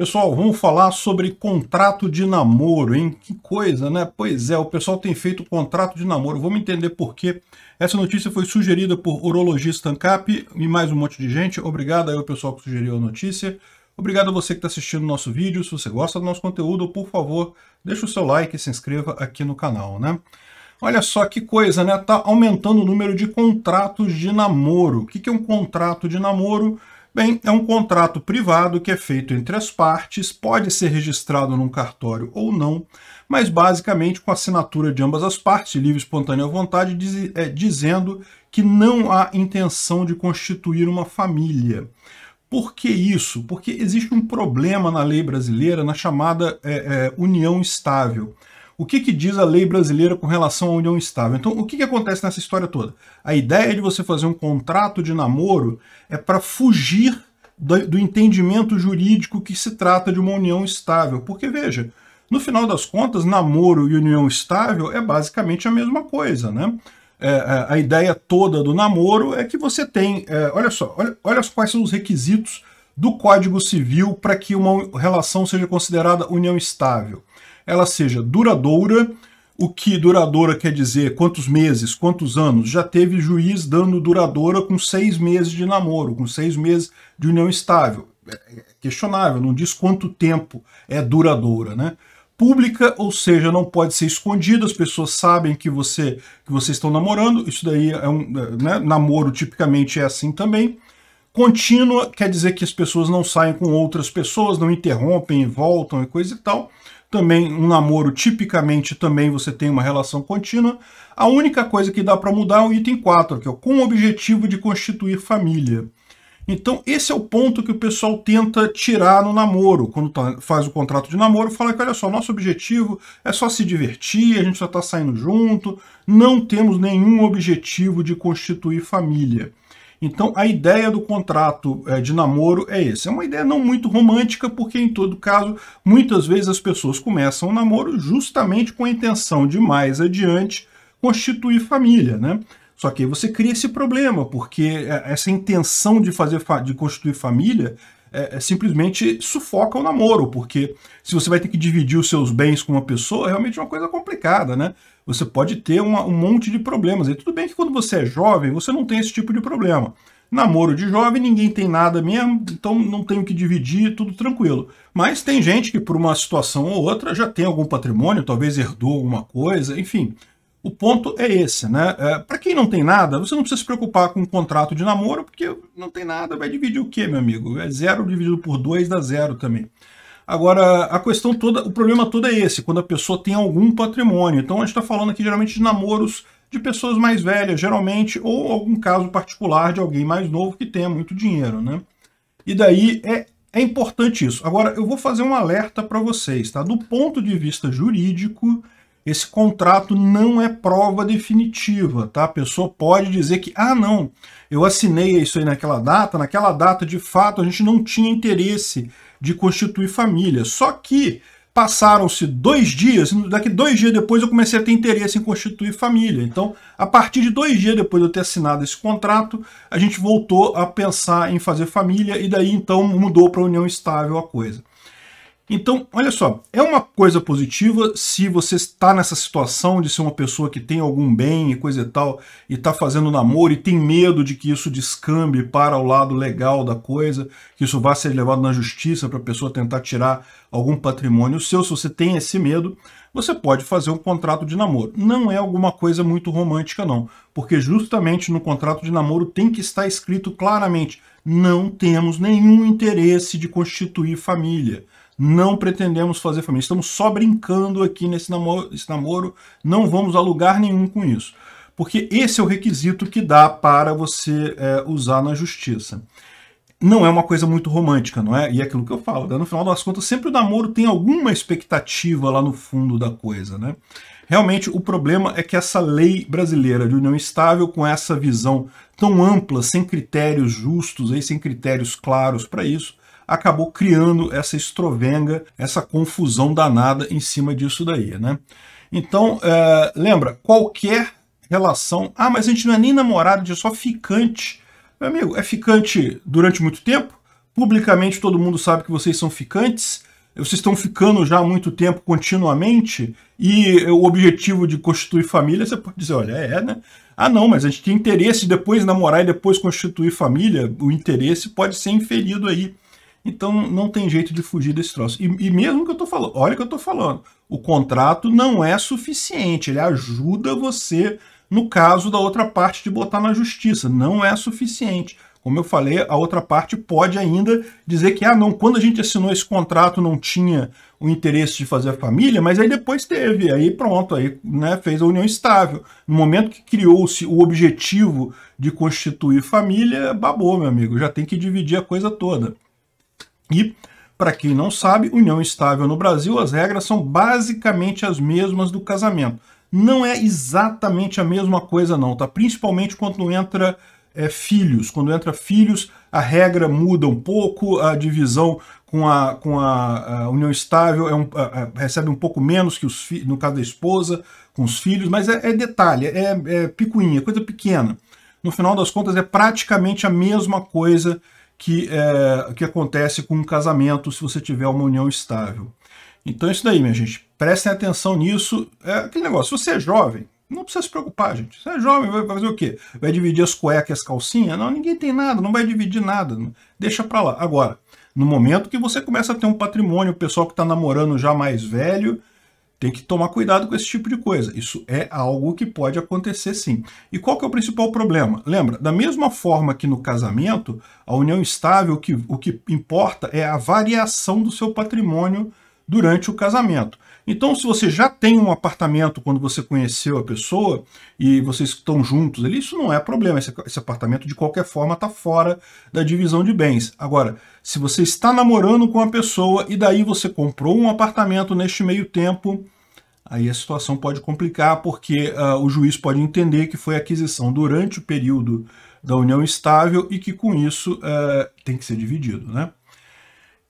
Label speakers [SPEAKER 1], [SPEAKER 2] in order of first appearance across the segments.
[SPEAKER 1] Pessoal, vamos falar sobre contrato de namoro, hein? Que coisa, né? Pois é, o pessoal tem feito contrato de namoro. Vamos entender por quê. Essa notícia foi sugerida por urologista Ancap e mais um monte de gente. Obrigado aí ao pessoal que sugeriu a notícia. Obrigado a você que está assistindo o nosso vídeo. Se você gosta do nosso conteúdo, por favor, deixa o seu like e se inscreva aqui no canal, né? Olha só que coisa, né? Tá aumentando o número de contratos de namoro. O que é um contrato de namoro? Bem, é um contrato privado que é feito entre as partes, pode ser registrado num cartório ou não, mas basicamente com assinatura de ambas as partes, livre, espontânea vontade, diz, é, dizendo que não há intenção de constituir uma família. Por que isso? Porque existe um problema na lei brasileira na chamada é, é, união estável o que, que diz a lei brasileira com relação à união estável. Então, o que, que acontece nessa história toda? A ideia de você fazer um contrato de namoro é para fugir do, do entendimento jurídico que se trata de uma união estável. Porque, veja, no final das contas, namoro e união estável é basicamente a mesma coisa, né? É, é a ideia toda do namoro é que você tem. É, olha só, olha, olha quais são os requisitos do Código Civil para que uma relação seja considerada união estável ela seja duradoura, o que duradoura quer dizer, quantos meses, quantos anos. Já teve juiz dando duradoura com seis meses de namoro, com seis meses de união estável. É, é questionável, não diz quanto tempo é duradoura, né? Pública, ou seja, não pode ser escondida, as pessoas sabem que você que vocês estão namorando, isso daí é um é, né? namoro tipicamente é assim também. Contínua quer dizer que as pessoas não saem com outras pessoas, não interrompem, voltam e coisa e tal também um namoro tipicamente também você tem uma relação contínua. A única coisa que dá para mudar é o item 4, que é com o objetivo de constituir família. Então esse é o ponto que o pessoal tenta tirar no namoro, quando tá, faz o contrato de namoro, fala que olha só, nosso objetivo é só se divertir, a gente só está saindo junto, não temos nenhum objetivo de constituir família. Então, a ideia do contrato eh, de namoro é essa. É uma ideia não muito romântica, porque, em todo caso, muitas vezes as pessoas começam o um namoro justamente com a intenção de, mais adiante, constituir família, né? Só que aí você cria esse problema, porque eh, essa intenção de fazer de constituir família é, é, simplesmente sufoca o namoro, porque se você vai ter que dividir os seus bens com uma pessoa, é realmente uma coisa complicada, né? Você pode ter uma, um monte de problemas. E tudo bem que quando você é jovem, você não tem esse tipo de problema. Namoro de jovem, ninguém tem nada mesmo, então não o que dividir, tudo tranquilo. Mas tem gente que, por uma situação ou outra, já tem algum patrimônio, talvez herdou alguma coisa, enfim. O ponto é esse, né? É, para quem não tem nada, você não precisa se preocupar com um contrato de namoro, porque não tem nada, vai dividir o quê, meu amigo? É zero dividido por dois dá zero também. Agora, a questão toda, o problema todo é esse, quando a pessoa tem algum patrimônio. Então a gente está falando aqui geralmente de namoros de pessoas mais velhas, geralmente, ou algum caso particular de alguém mais novo que tenha muito dinheiro, né? E daí é, é importante isso. Agora, eu vou fazer um alerta para vocês, tá? Do ponto de vista jurídico, esse contrato não é prova definitiva, tá? A pessoa pode dizer que, ah, não, eu assinei isso aí naquela data, naquela data, de fato, a gente não tinha interesse de constituir família. Só que passaram-se dois dias, daqui dois dias depois eu comecei a ter interesse em constituir família. Então, a partir de dois dias depois de eu ter assinado esse contrato, a gente voltou a pensar em fazer família e daí então mudou para união estável a coisa. Então, olha só, é uma coisa positiva se você está nessa situação de ser uma pessoa que tem algum bem e coisa e tal, e está fazendo namoro e tem medo de que isso descambe para o lado legal da coisa, que isso vá ser levado na justiça para a pessoa tentar tirar algum patrimônio seu. Se você tem esse medo, você pode fazer um contrato de namoro. Não é alguma coisa muito romântica, não, porque justamente no contrato de namoro tem que estar escrito claramente: não temos nenhum interesse de constituir família não pretendemos fazer família. Estamos só brincando aqui nesse namoro, namoro, não vamos a lugar nenhum com isso. Porque esse é o requisito que dá para você é, usar na justiça. Não é uma coisa muito romântica, não é? E é aquilo que eu falo, né? no final das contas, sempre o namoro tem alguma expectativa lá no fundo da coisa, né? Realmente, o problema é que essa lei brasileira de união estável, com essa visão tão ampla, sem critérios justos, aí, sem critérios claros para isso, acabou criando essa estrovenga, essa confusão danada em cima disso daí, né? Então, é, lembra, qualquer relação... Ah, mas a gente não é nem namorado, a gente é só ficante. Meu amigo, é ficante durante muito tempo? Publicamente todo mundo sabe que vocês são ficantes? Vocês estão ficando já há muito tempo continuamente? E o objetivo de constituir família, você pode dizer, olha, é, né? Ah, não, mas a gente tem interesse de depois namorar e depois constituir família. O interesse pode ser inferido aí então não tem jeito de fugir desse troço. E, e mesmo que eu estou falando, olha o que eu estou falando. O contrato não é suficiente, ele ajuda você no caso da outra parte de botar na justiça. Não é suficiente. Como eu falei, a outra parte pode ainda dizer que, ah, não, quando a gente assinou esse contrato não tinha o interesse de fazer a família, mas aí depois teve, aí pronto, aí né, fez a união estável. No momento que criou-se o objetivo de constituir família, babou, meu amigo, já tem que dividir a coisa toda. E, para quem não sabe, união estável no Brasil, as regras são basicamente as mesmas do casamento. Não é exatamente a mesma coisa, não, tá? Principalmente quando entra é, filhos. Quando entra filhos, a regra muda um pouco, a divisão com a, com a, a união estável é um, a, recebe um pouco menos que os no caso da esposa, com os filhos, mas é, é detalhe, é, é picuinha, é coisa pequena. No final das contas, é praticamente a mesma coisa que, é, que acontece com um casamento se você tiver uma união estável. Então é isso daí, minha gente. Prestem atenção nisso. É aquele negócio, se você é jovem, não precisa se preocupar, gente. Você é jovem, vai fazer o quê? Vai dividir as cuecas e as calcinhas? Não, ninguém tem nada, não vai dividir nada. Deixa pra lá. Agora, no momento que você começa a ter um patrimônio, o pessoal que está namorando já mais velho, tem que tomar cuidado com esse tipo de coisa. Isso é algo que pode acontecer sim. E qual que é o principal problema? Lembra, da mesma forma que no casamento, a união estável, o que, o que importa é a variação do seu patrimônio durante o casamento. Então, se você já tem um apartamento quando você conheceu a pessoa e vocês estão juntos ali, isso não é problema. Esse, esse apartamento, de qualquer forma, está fora da divisão de bens. Agora, se você está namorando com a pessoa e daí você comprou um apartamento neste meio tempo, aí a situação pode complicar, porque uh, o juiz pode entender que foi aquisição durante o período da união estável e que com isso uh, tem que ser dividido, né?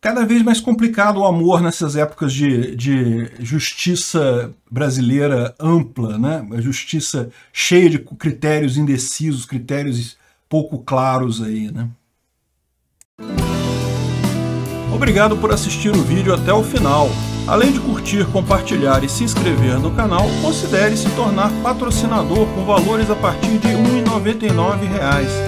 [SPEAKER 1] cada vez mais complicado o amor nessas épocas de, de justiça brasileira ampla, né? A justiça cheia de critérios indecisos, critérios pouco claros aí, né? Obrigado por assistir o vídeo até o final. Além de curtir, compartilhar e se inscrever no canal, considere se tornar patrocinador com valores a partir de R$ 1,99